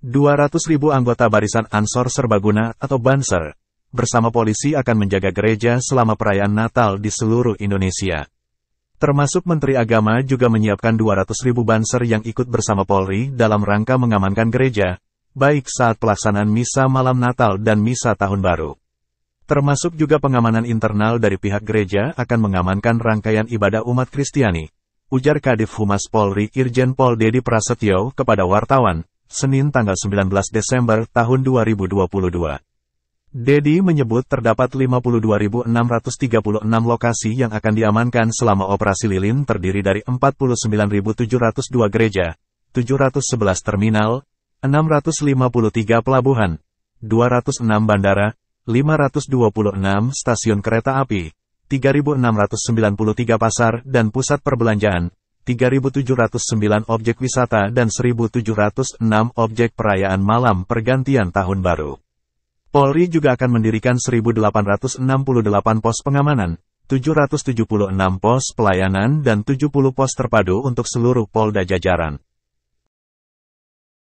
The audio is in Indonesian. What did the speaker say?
200 ribu anggota barisan Ansor Serbaguna atau Banser, bersama polisi akan menjaga gereja selama perayaan Natal di seluruh Indonesia. Termasuk Menteri Agama juga menyiapkan 200 ribu Banser yang ikut bersama Polri dalam rangka mengamankan gereja, baik saat pelaksanaan misa malam Natal dan misa tahun baru. Termasuk juga pengamanan internal dari pihak gereja akan mengamankan rangkaian ibadah umat Kristiani, ujar Kadif Humas Polri Irjen Pol Dedi Prasetyo kepada wartawan, Senin tanggal 19 Desember tahun 2022. Dedi menyebut terdapat 52.636 lokasi yang akan diamankan selama operasi lilin terdiri dari 49.702 gereja, 711 terminal, 653 pelabuhan, 206 bandara, 526 stasiun kereta api, 3.693 pasar dan pusat perbelanjaan, 3.709 objek wisata dan 1.706 objek perayaan malam pergantian tahun baru. Polri juga akan mendirikan 1.868 pos pengamanan, 776 pos pelayanan dan 70 pos terpadu untuk seluruh Polda jajaran.